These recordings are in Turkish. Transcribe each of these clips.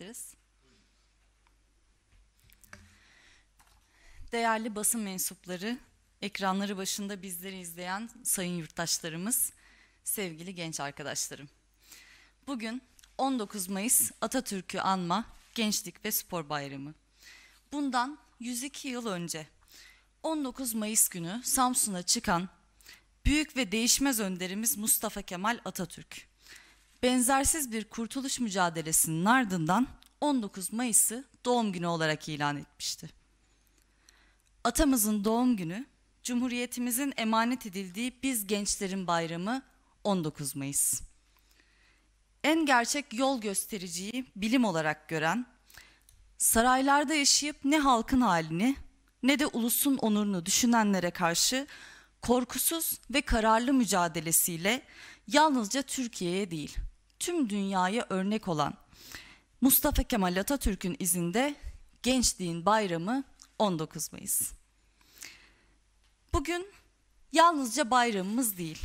bahsedebiliriz. Değerli basın mensupları, ekranları başında bizleri izleyen sayın yurttaşlarımız, sevgili genç arkadaşlarım. Bugün 19 Mayıs Atatürk'ü anma Gençlik ve Spor Bayramı. Bundan 102 yıl önce 19 Mayıs günü Samsun'a çıkan büyük ve değişmez önderimiz Mustafa Kemal Atatürk Benzersiz bir kurtuluş mücadelesinin ardından 19 Mayıs'ı doğum günü olarak ilan etmişti. Atamızın doğum günü, Cumhuriyetimizin emanet edildiği biz gençlerin bayramı 19 Mayıs. En gerçek yol göstericiyi bilim olarak gören, saraylarda yaşayıp ne halkın halini ne de ulusun onurunu düşünenlere karşı korkusuz ve kararlı mücadelesiyle yalnızca Türkiye'ye değil, tüm dünyaya örnek olan Mustafa Kemal Atatürk'ün izinde gençliğin bayramı 19 Mayıs. Bugün yalnızca bayramımız değil,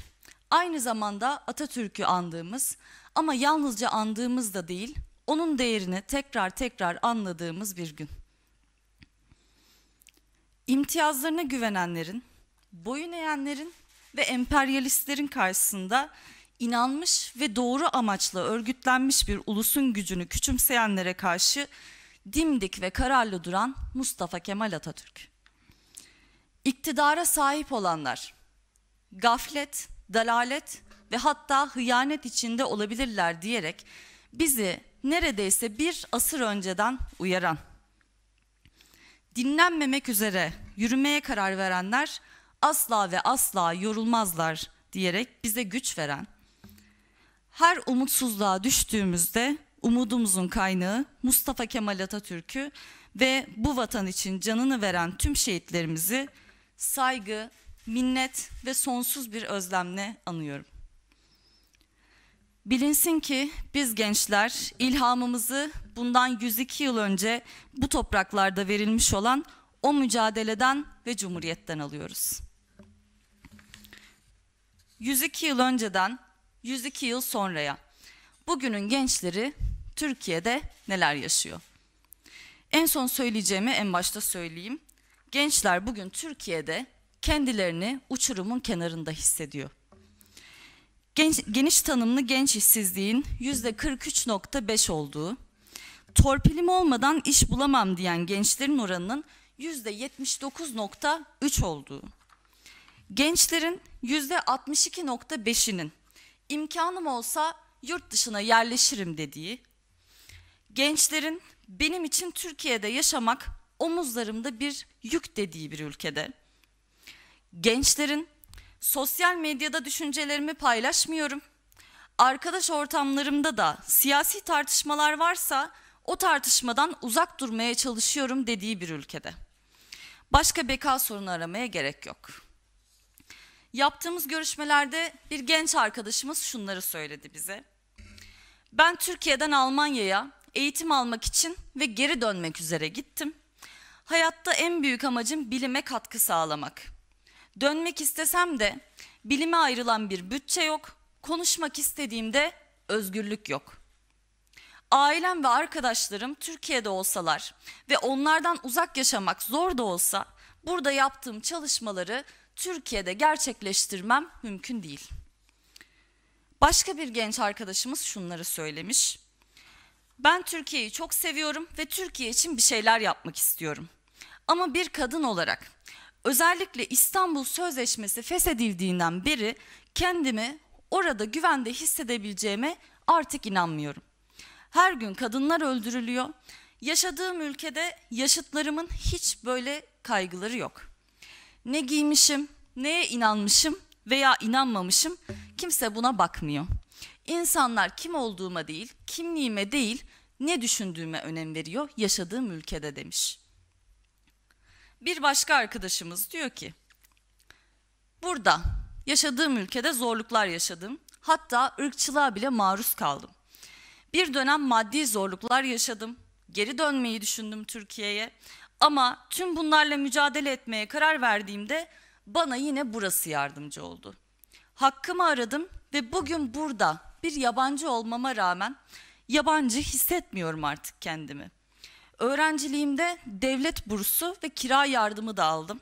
aynı zamanda Atatürk'ü andığımız ama yalnızca andığımız da değil, onun değerini tekrar tekrar anladığımız bir gün. İmtiyazlarına güvenenlerin, boyun eğenlerin ve emperyalistlerin karşısında inanmış ve doğru amaçla örgütlenmiş bir ulusun gücünü küçümseyenlere karşı dimdik ve kararlı duran Mustafa Kemal Atatürk. İktidara sahip olanlar gaflet, dalalet ve hatta hıyanet içinde olabilirler diyerek bizi neredeyse bir asır önceden uyaran, dinlenmemek üzere yürümeye karar verenler asla ve asla yorulmazlar diyerek bize güç veren, her umutsuzluğa düştüğümüzde umudumuzun kaynağı Mustafa Kemal Atatürk'ü ve bu vatan için canını veren tüm şehitlerimizi saygı, minnet ve sonsuz bir özlemle anıyorum. Bilinsin ki biz gençler ilhamımızı bundan 102 yıl önce bu topraklarda verilmiş olan o mücadeleden ve cumhuriyetten alıyoruz. 102 yıl önceden 102 yıl sonraya bugünün gençleri Türkiye'de neler yaşıyor? En son söyleyeceğimi en başta söyleyeyim. Gençler bugün Türkiye'de kendilerini uçurumun kenarında hissediyor. Genç, geniş tanımlı genç işsizliğin yüzde 43.5 olduğu, torpilim olmadan iş bulamam diyen gençlerin oranının yüzde 79.3 olduğu, Gençlerin yüzde 62.5'inin imkanım olsa yurt dışına yerleşirim dediği, gençlerin benim için Türkiye'de yaşamak omuzlarımda bir yük dediği bir ülkede, gençlerin sosyal medyada düşüncelerimi paylaşmıyorum, arkadaş ortamlarımda da siyasi tartışmalar varsa o tartışmadan uzak durmaya çalışıyorum dediği bir ülkede. Başka beka sorunu aramaya gerek yok.'' Yaptığımız görüşmelerde bir genç arkadaşımız şunları söyledi bize. Ben Türkiye'den Almanya'ya eğitim almak için ve geri dönmek üzere gittim. Hayatta en büyük amacım bilime katkı sağlamak. Dönmek istesem de bilime ayrılan bir bütçe yok, konuşmak istediğimde özgürlük yok. Ailem ve arkadaşlarım Türkiye'de olsalar ve onlardan uzak yaşamak zor da olsa burada yaptığım çalışmaları Türkiye'de gerçekleştirmem mümkün değil. Başka bir genç arkadaşımız şunları söylemiş. Ben Türkiye'yi çok seviyorum ve Türkiye için bir şeyler yapmak istiyorum. Ama bir kadın olarak özellikle İstanbul Sözleşmesi feshedildiğinden beri kendimi orada güvende hissedebileceğime artık inanmıyorum. Her gün kadınlar öldürülüyor. Yaşadığım ülkede yaşıtlarımın hiç böyle kaygıları yok. Ne giymişim, neye inanmışım veya inanmamışım kimse buna bakmıyor. İnsanlar kim olduğuma değil, kimliğime değil, ne düşündüğüme önem veriyor yaşadığım ülkede demiş. Bir başka arkadaşımız diyor ki, burada yaşadığım ülkede zorluklar yaşadım, hatta ırkçılığa bile maruz kaldım. Bir dönem maddi zorluklar yaşadım, geri dönmeyi düşündüm Türkiye'ye ama tüm bunlarla mücadele etmeye karar verdiğimde bana yine burası yardımcı oldu. Hakkımı aradım ve bugün burada bir yabancı olmama rağmen yabancı hissetmiyorum artık kendimi. Öğrenciliğimde devlet bursu ve kira yardımı da aldım.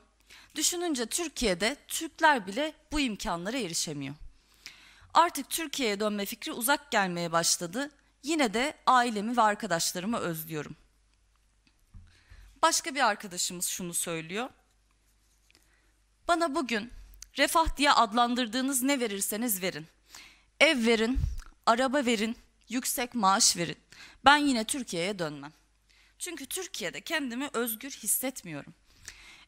Düşününce Türkiye'de Türkler bile bu imkanlara erişemiyor. Artık Türkiye'ye dönme fikri uzak gelmeye başladı. Yine de ailemi ve arkadaşlarımı özlüyorum. Başka bir arkadaşımız şunu söylüyor. Bana bugün refah diye adlandırdığınız ne verirseniz verin. Ev verin, araba verin, yüksek maaş verin. Ben yine Türkiye'ye dönmem. Çünkü Türkiye'de kendimi özgür hissetmiyorum.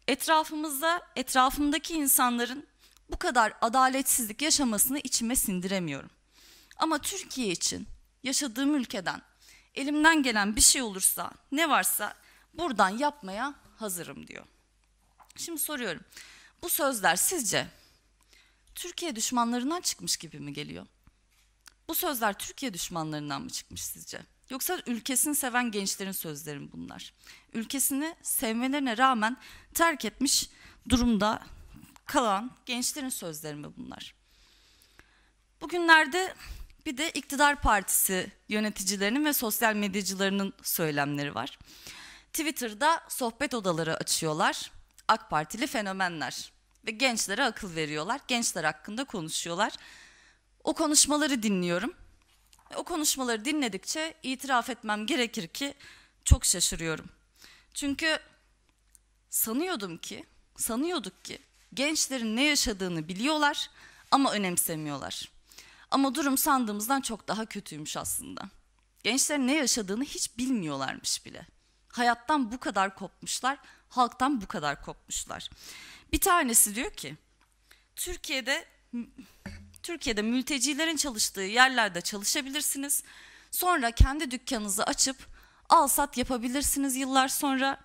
Etrafımızda, etrafımdaki insanların bu kadar adaletsizlik yaşamasını içime sindiremiyorum. Ama Türkiye için yaşadığım ülkeden elimden gelen bir şey olursa ne varsa buradan yapmaya hazırım diyor. Şimdi soruyorum. Bu sözler sizce Türkiye düşmanlarından çıkmış gibi mi geliyor? Bu sözler Türkiye düşmanlarından mı çıkmış sizce? Yoksa ülkesini seven gençlerin sözleri mi bunlar? Ülkesini sevmelerine rağmen terk etmiş durumda kalan gençlerin sözleri mi bunlar? Bugünlerde bir de iktidar partisi yöneticilerinin ve sosyal medyacılarının söylemleri var. Twitter'da sohbet odaları açıyorlar. AK Partili fenomenler ve gençlere akıl veriyorlar. Gençler hakkında konuşuyorlar. O konuşmaları dinliyorum. E, o konuşmaları dinledikçe itiraf etmem gerekir ki çok şaşırıyorum. Çünkü sanıyordum ki, sanıyorduk ki gençlerin ne yaşadığını biliyorlar ama önemsemiyorlar. Ama durum sandığımızdan çok daha kötüymüş aslında. Gençler ne yaşadığını hiç bilmiyorlarmış bile. Hayattan bu kadar kopmuşlar, halktan bu kadar kopmuşlar. Bir tanesi diyor ki, Türkiye'de Türkiye'de mültecilerin çalıştığı yerlerde çalışabilirsiniz. Sonra kendi dükkanınızı açıp al sat yapabilirsiniz yıllar sonra.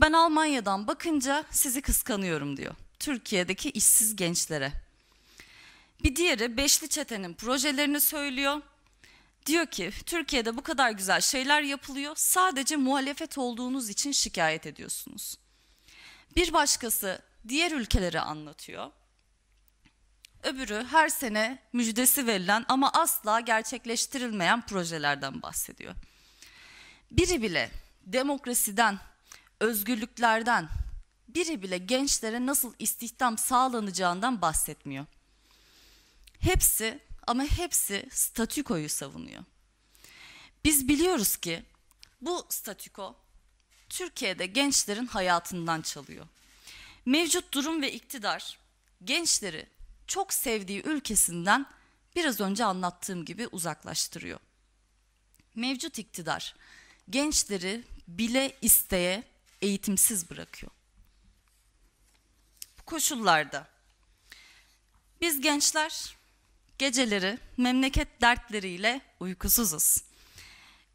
Ben Almanya'dan bakınca sizi kıskanıyorum diyor. Türkiye'deki işsiz gençlere. Bir diğeri Beşli Çete'nin projelerini söylüyor. Diyor ki Türkiye'de bu kadar güzel şeyler yapılıyor sadece muhalefet olduğunuz için şikayet ediyorsunuz. Bir başkası diğer ülkeleri anlatıyor. Öbürü her sene müjdesi verilen ama asla gerçekleştirilmeyen projelerden bahsediyor. Biri bile demokrasiden, özgürlüklerden, biri bile gençlere nasıl istihdam sağlanacağından bahsetmiyor. Hepsi ama hepsi statükoyu savunuyor. Biz biliyoruz ki bu statüko Türkiye'de gençlerin hayatından çalıyor. Mevcut durum ve iktidar gençleri çok sevdiği ülkesinden biraz önce anlattığım gibi uzaklaştırıyor. Mevcut iktidar gençleri bile isteye eğitimsiz bırakıyor. Bu koşullarda biz gençler Geceleri memleket dertleriyle uykusuzuz.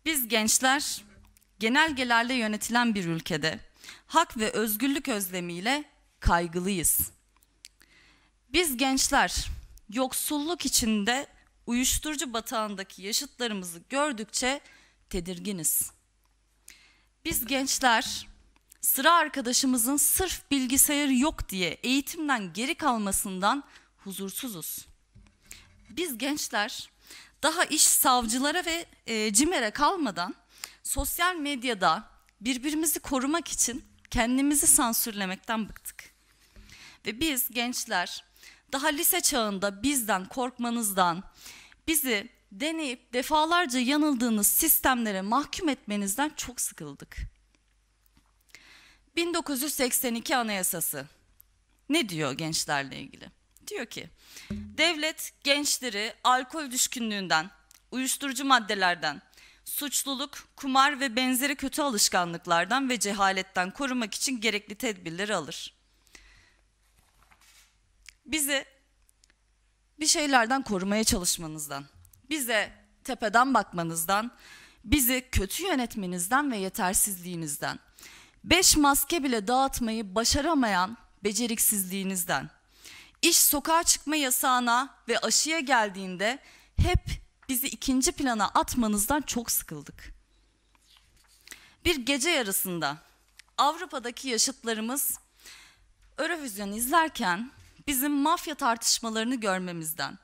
Biz gençler genelgelerle yönetilen bir ülkede hak ve özgürlük özlemiyle kaygılıyız. Biz gençler yoksulluk içinde uyuşturucu batağındaki yaşıtlarımızı gördükçe tedirginiz. Biz gençler sıra arkadaşımızın sırf bilgisayarı yok diye eğitimden geri kalmasından huzursuzuz biz gençler daha iş savcılara ve e, CİMER'e kalmadan sosyal medyada birbirimizi korumak için kendimizi sansürlemekten bıktık. Ve biz gençler daha lise çağında bizden korkmanızdan, bizi deneyip defalarca yanıldığınız sistemlere mahkum etmenizden çok sıkıldık. 1982 Anayasası ne diyor gençlerle ilgili? diyor ki devlet gençleri alkol düşkünlüğünden, uyuşturucu maddelerden, suçluluk, kumar ve benzeri kötü alışkanlıklardan ve cehaletten korumak için gerekli tedbirleri alır. Bizi bir şeylerden korumaya çalışmanızdan, bize tepeden bakmanızdan, bizi kötü yönetmenizden ve yetersizliğinizden, beş maske bile dağıtmayı başaramayan beceriksizliğinizden, İş sokağa çıkma yasağına ve aşıya geldiğinde hep bizi ikinci plana atmanızdan çok sıkıldık. Bir gece yarısında Avrupa'daki yaşıtlarımız Eurovision izlerken bizim mafya tartışmalarını görmemizden,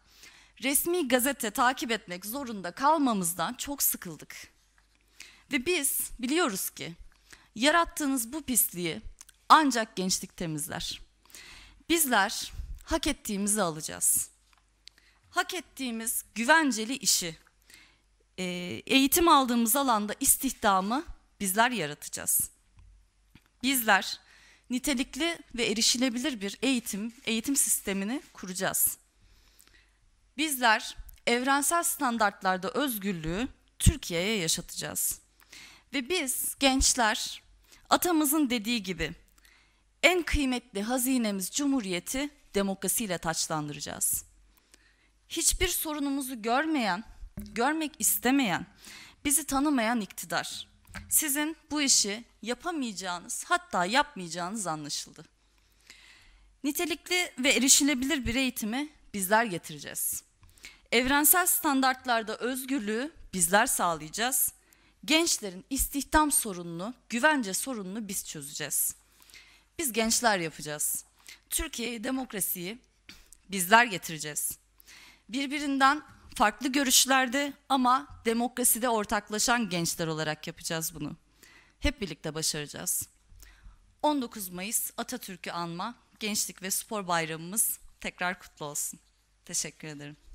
resmi gazete takip etmek zorunda kalmamızdan çok sıkıldık. Ve biz biliyoruz ki yarattığınız bu pisliği ancak gençlik temizler. Bizler hak ettiğimizi alacağız. Hak ettiğimiz güvenceli işi, e, eğitim aldığımız alanda istihdamı bizler yaratacağız. Bizler nitelikli ve erişilebilir bir eğitim, eğitim sistemini kuracağız. Bizler evrensel standartlarda özgürlüğü Türkiye'ye yaşatacağız. Ve biz gençler atamızın dediği gibi en kıymetli hazinemiz cumhuriyeti demokrasiyle taçlandıracağız. Hiçbir sorunumuzu görmeyen, görmek istemeyen, bizi tanımayan iktidar. Sizin bu işi yapamayacağınız, hatta yapmayacağınız anlaşıldı. Nitelikli ve erişilebilir bir eğitimi bizler getireceğiz. Evrensel standartlarda özgürlüğü bizler sağlayacağız. Gençlerin istihdam sorununu, güvence sorununu biz çözeceğiz. Biz gençler yapacağız. Türkiye'ye demokrasiyi bizler getireceğiz. Birbirinden farklı görüşlerde ama demokraside ortaklaşan gençler olarak yapacağız bunu. Hep birlikte başaracağız. 19 Mayıs Atatürk'ü anma Gençlik ve Spor Bayramımız tekrar kutlu olsun. Teşekkür ederim.